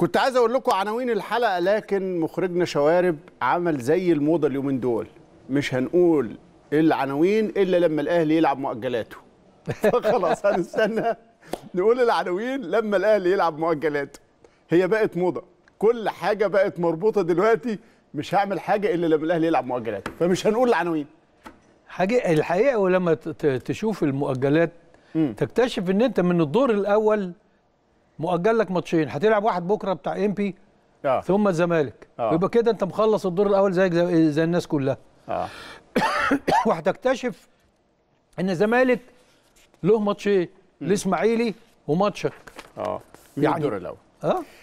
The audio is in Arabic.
كنت عايز اقول لكم عناوين الحلقه لكن مخرجنا شوارب عمل زي الموضه اليومين دول مش هنقول العناوين الا لما الاهلي يلعب مؤجلاته فخلاص هنستنى نقول العناوين لما الاهلي يلعب مؤجلاته هي بقت موضه كل حاجه بقت مربوطه دلوقتي مش هعمل حاجه الا لما الاهلي يلعب مؤجلاته فمش هنقول العناوين حاجه الحقيقه ولما تشوف المؤجلات تكتشف ان انت من الدور الاول مؤجل لك ماتشين هتلعب واحد بكره بتاع ام بي آه. ثم الزمالك آه. يبقى كده انت مخلص الدور الاول زيك زي, زي الناس كلها آه. وهتكتشف ان الزمالك له ماتشين الاسماعيلي وماتشك اه يعني الدور الاول اه